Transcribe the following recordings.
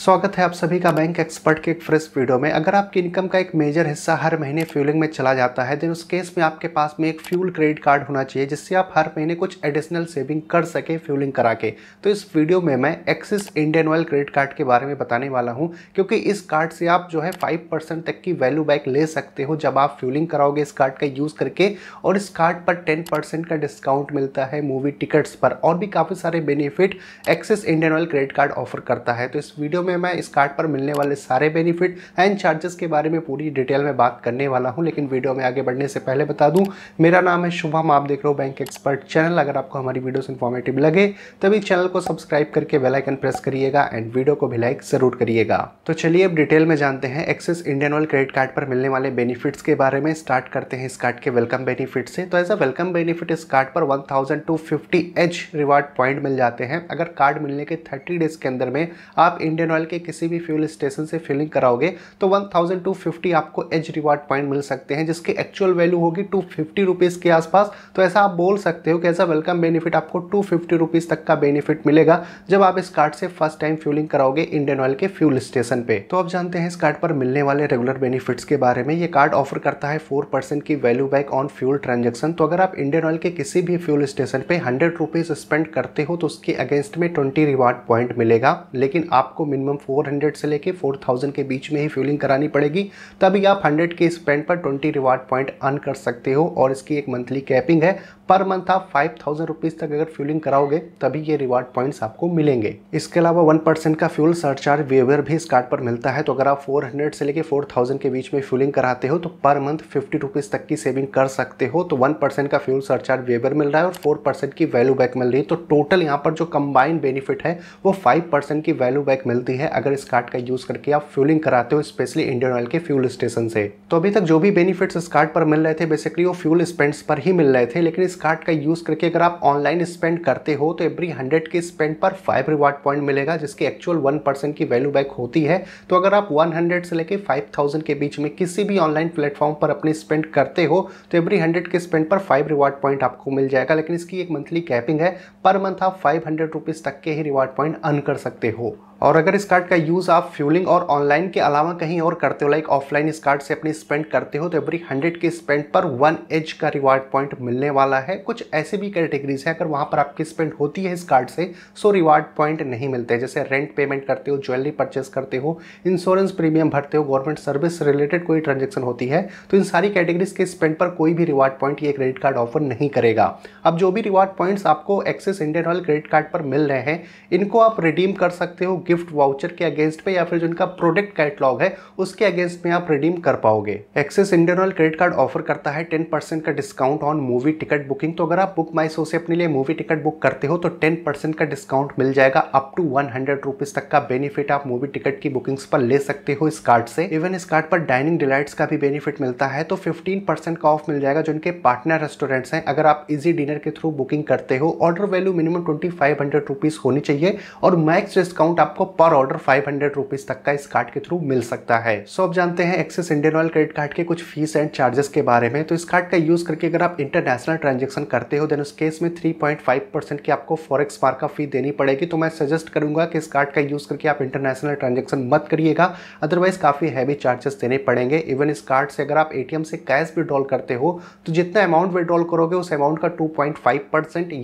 स्वागत है आप सभी का बैंक एक्सपर्ट के एक फ्रेश वीडियो में अगर आपकी इनकम का एक मेजर हिस्सा हर महीने फ्यूलिंग में चला जाता है देन उस केस में आपके पास में एक फ्यूल क्रेडिट कार्ड होना चाहिए जिससे आप हर महीने कुछ एडिशनल सेविंग कर सके फ्यूलिंग करा के तो इस वीडियो में मैं Axis Indian Oil credit card के बारे में बताने वाला हूँ क्योंकि इस कार्ड से आप जो है फाइव तक की वैल्यू बैक ले सकते हो जब आप फ्यूलिंग कराओगे इस कार्ड का यूज़ करके और इस कार्ड पर टेन का डिस्काउंट मिलता है मूवी टिकट्स पर और भी काफ़ी सारे benefit Axis Indian Oil credit card offer करता है तो इस वीडियो में मैं इस कार्ड पर मिलने वाले सारे बेनिफिट एंड चार्जेस के बारे में पूरी डिटेल में बात करने वाला हूँ लेकिन वीडियो में आगे बढ़ने से पहले बता दूँ मेरा नाम है शुभम आप देख रहे हो बैंक एक्सपर्ट चैनल अगर आपको हमारी वीडियोस इन्फॉर्मेटिव लगे तभी चैनल को सब्सक्राइब करके बेलाइकन प्रेस करिएगा एंड वीडियो को भी लाइक ज़रूर करिएगा तो चलिए अब डिटेल में जानते हैं Axis Indian Oil credit card पर मिलने वाले बेनिफिट्स के बारे में स्टार्ट करते हैं इस कार्ड के वेलकम बेनिफिट से तो एज अ वेलकम बेनिफिट इस कार्ड पर one thousand two fifty edge reward point मिल जाते हैं अगर कार्ड मिलने के थर्टी डेज के अंदर में आप इंडियन ऑयल ऑयल के किसी भी फ्यूल स्टेशन से फिलिंग कराओगे तो 1250 आपको एज रिवार्ड पॉइंट मिल सकते हैं जिसकी एक्चुअल वैल्यू होगी टू फिफ्टी के आसपास तो ऐसा आप बोल सकते हो कि ऐसा वेलकम बेनिफिट आपको टू फिफ्टी तक का बेनिफिट मिलेगा जब आप इस कार्ड से फर्स्ट टाइम फ्यूलिंग कराओगे इंडियन ऑयल के फ्यूल स्टेशन पे तो आप जानते हैं इस कार्ड पर मिलने वाले रेगुलर बेनिफिट्स के बारे में ये कार्ड ऑफर करता है फोर परसेंट की value back on fuel transaction तो अगर आप इंडियन ऑयल के किसी भी फ्यूल स्टेशन पे हंड्रेड रुपीज स्पेंड करते हो तो उसके अगेंस्ट में ट्वेंटी रिवार्ड पॉइंट मिलेगा लेकिन आपको मिनिमम मिनिमम 400 से लेके 4000 के बीच में ही फ्यूलिंग करानी पड़ेगी तभी आप 100 के स्पेंड पर 20 रिवार्ड पॉइंट अर्न कर सकते हो और इसकी एक मंथली कैपिंग है पर मंथ आप फाइव थाउजेंड रुपीज तक अगर फ्यूलिंग कराओगे तभी ये रिवार्ड पॉइंट्स आपको मिलेंगे इसके अलावा वन परसेंट का फ्यूल सरचार्ज वेवर भी इस कार्ड पर मिलता है तो अगर आप फोर हंड्रेड से लेके फोर थाउजेंड के बीच में फ्यूलिंग कराते हो तो पर मंथ फिफ्टी रुपीज तक की सेविंग कर सकते हो तो वन परसेंट का फ्यूल सरचार्ज वेवर मिल रहा है और फोर की वैल्यू बैक मिल रही है तो टोटल यहाँ पर जो कंबाइंड बेनिफिट है वो फाइव की वैल्यू बैक मिलती मिलती है अगर इस कार्ड का यूज़ करके आप फ्यूलिंग कराते हो स्पेशली इंडियन ऑयल के फ्यूल स्टेशन से तो अभी तक जो भी बेनिफिट्स इस कार्ड पर मिल रहे थे बेसिकली वो फ्यूल स्पेंड्स पर ही मिल रहे थे लेकिन इस कार्ड का यूज़ करके अगर आप ऑनलाइन स्पेंड करते हो तो एवरी हंड्रेड के स्पेंड पर फाइव रिवार्ड पॉइंट मिलेगा जिसके एक्चुअल वन की वैल्यू बैक होती है तो अगर आप वन से लेकर फाइव के बीच में किसी भी ऑनलाइन प्लेटफॉर्म पर अपनी स्पेंड करते हो तो एवरी हंड्रेड के स्पेंड पर फाइव रिवार्ड पॉइंट आपको मिल जाएगा लेकिन इसकी एक मंथली कैपिंग है पर मंथ आप फाइव हंड्रेड रुपीज़ तक के ही रिवार्ड पॉइंट अर्न कर सकते हो और अगर इस कार्ड का यूज़ आप फ्यूलिंग और ऑनलाइन के अलावा कहीं और करते हो लाइक ऑफलाइन इस कार्ड से अपनी स्पेंड करते हो तो एवरी हंड्रेड के स्पेंड पर वन एज का रिवार्ड पॉइंट मिलने वाला है कुछ ऐसे भी कैटेगरीज हैं अगर वहाँ पर आपकी स्पेंड होती है इस कार्ड से सो रिवार्ड पॉइंट नहीं मिलते जैसे रेंट पेमेंट करते हो ज्वेलरी परचेस करते हो इंश्योरेंस प्रीमियम भरते हो गवर्नमेंट सर्विस रिलेटेड कोई ट्रांजेक्शन होती है तो इन सारी कैटेगरीज के स्पेंड पर कोई भी रिवार्ड पॉइंट ये क्रेडिट कार्ड ऑफर नहीं करेगा अब जो भी रिवार्ड पॉइंट्स आपको Axis Indian Oil credit card पर मिल रहे हैं इनको आप रिडीम कर सकते हो गिफ्ट वाउचर के अगेंस्ट में या फिर जो इनका प्रोडक्ट कैटलॉग है उसके अगेंस्ट में आप रिडीम कर पाओगे Axis internal credit card offer करता है टेन परसेंट का discount on movie ticket booking तो अगर आप बुक माई से अपने लिए मूवी टिकट बुक करते हो तो टेन परसेंट का डिस्काउंट मिल जाएगा up to one hundred rupees तक का बेनिफिट आप मूवी टिकट की बुकिंग्स पर ले सकते हो इस कार्ड से इवन इस कार्ड पर डाइनिंग डिलाइट्स का भी बेनिफिट मिलता है तो फिफ्टीन परसेंट का ऑफ मिल जाएगा जो इनके पार्टनर रेस्टोरेंट्स हैं अगर आप इजी डिनर के थ्रू बुकिंग करते हो order value minimum twenty five hundred rupees होनी चाहिए और मैक्स डिस्काउंट आप आपको पर ऑर्डर फाइव हंड्रेड रुपीज़ तक का इस कार्ड के थ्रू मिल सकता है सो so, अब जानते हैं Axis Indian Oil credit card के कुछ फीस एंड चार्जेस के बारे में तो इस कार्ड का यूज़ करके अगर आप इंटरनेशनल ट्रांजेक्शन करते हो देन उस केस में थ्री पॉइंट फाइव परसेंट की आपको फॉरेक्स पार का फी देनी पड़ेगी तो मैं सजेस्ट करूंगा कि इस कार्ड का यूज़ करके आप इंटरनेशनल ट्रांजेक्शन मत करिएगा अदरवाइज काफ़ी हैवी चार्जेस देने पड़ेंगे इवन इस कार्ड से अगर आप ए से कैश विड्रॉल करते हो तो जितना अमाउंट विड्रॉल करोगे उस अमाउंट का टू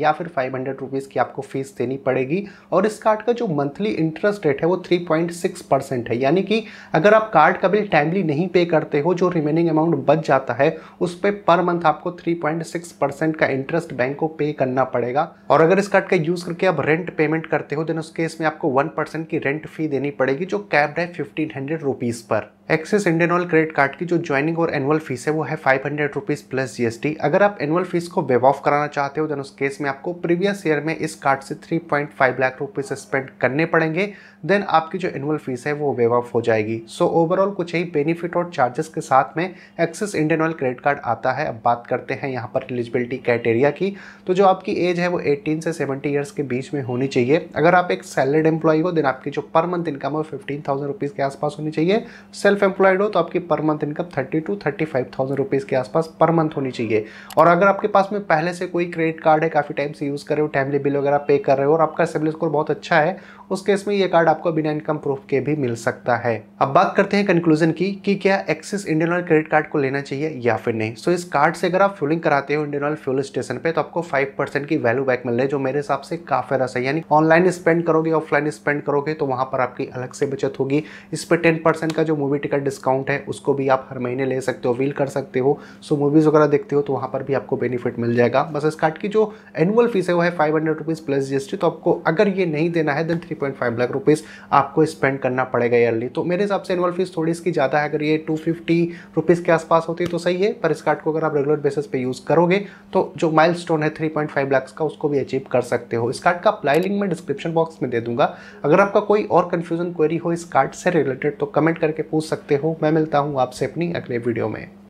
या फिर फाइव हंड्रेड की आपको फीस देनी पड़ेगी और इस कार्ड का जो मंथली इंटरेस्ट इंटरेस्ट रेट है वो 3.6 परसेंट है यानी कि अगर आप कार्ड का बिल टाइमली नहीं पे करते हो जो रिमेनिंग अमाउंट बच जाता है उस पर पर मंथ आपको 3.6 परसेंट का इंटरेस्ट बैंक को पे करना पड़ेगा और अगर इस कार्ड का यूज़ करके आप रेंट पेमेंट करते हो देन उस केस में आपको वन की रेंट फी देनी पड़ेगी जो कैब्ड है फिफ्टीन हंड्रेड पर Axis Indian Oil credit card की जो ज्वाइनिंग और एनुअल फीस है वो है five hundred rupees plus GST अगर आप एनुअल फीस को वेव ऑफ कराना चाहते हो देन उस केस में आपको प्रीवियस ईयर में इस कार्ड से three point five lakh rupees spend करने पड़ेंगे देन आपकी जो एनुअल फीस है वो वेव ऑफ हो जाएगी सो so, ओवरऑल कुछ ही बेनिफिट और चार्जेस के साथ में Axis Indian Oil credit card आता है अब बात करते हैं यहाँ पर एलिजिबिलिटी क्राइटेरिया की तो जो आपकी एज है वो 18 से 70 ईयर्स के बीच में होनी चाहिए अगर आप एक सैलरीड एम्प्लॉय हो देन आपकी जो पर मंथ इनकम है वो फिफ्टीन थाउजेंड रुपीज़ के आसपास होनी चाहिए सेल्फ एम्प्लॉयड हो तो आपकी per month income thirty to thirty five thousand rupees के आसपास पर मंथ होनी चाहिए और अगर आपके पास में पहले से कोई क्रेडिट कार्ड है काफ़ी टाइम से यूज़ कर रहे हो टाइमली बिल वगैरह पे कर रहे हो और आपका सिविल स्कोर बहुत अच्छा है उस केस में ये कार्ड आपको बिना इनकम प्रूफ के भी मिल सकता है अब बात करते हैं कंक्लूजन की कि क्या Axis Indian Oil credit card को लेना चाहिए या फिर नहीं सो so, इस कार्ड से अगर आप फ्यूलिंग कराते हो इंडियन ऑयल फ्यूल स्टेशन पे तो आपको फाइव की वैल्यू बैक मिल रही है जो मेरे हिसाब से काफी रस है यानी ऑनलाइन स्पेंड करोगे ऑफलाइन स्पेंड करोगे तो वहां पर आपकी अलग से बचत होगी इस पर टेन का जो मूवी टिकट डिस्काउंट है उसको भी आप हर महीने ले सकते हो वील कर सकते हो सो मूवीज़ वगैरह देखते हो तो वहां पर भी आपको बेनिफिट मिल जाएगा बस इस कार्ड की जो एनुअल फीस है वो है five hundred rupees plus GST तो आपको अगर ये नहीं देना है देन थ्री लाख रुपीज़ आपको स्पेंड करना पड़ेगा ईयरली तो मेरे हिसाब से एनुअल फीस थोड़ी इसकी ज़्यादा है अगर ये टू फिफ्टी रुपीज़ के आसपास होती तो सही है पर इस कार्ड को अगर आप रेगुलर बेसिस पे यूज़ करोगे तो जो माइल स्टोन है थ्री पॉइंट फाइव लैक्स का उसको भी अचीव कर सकते हो इस कार्ड का अप्लाई लिंक मैं डिस्क्रिप्शन बॉक्स में दे दूंगा अगर आपका कोई और कन्फ्यूजन क्वेरी हो इस कार्ड से रिलेटेड तो कमेंट करके पूछ सकते हो मैं मिलता हूँ आपसे अपनी अगले वीडियो में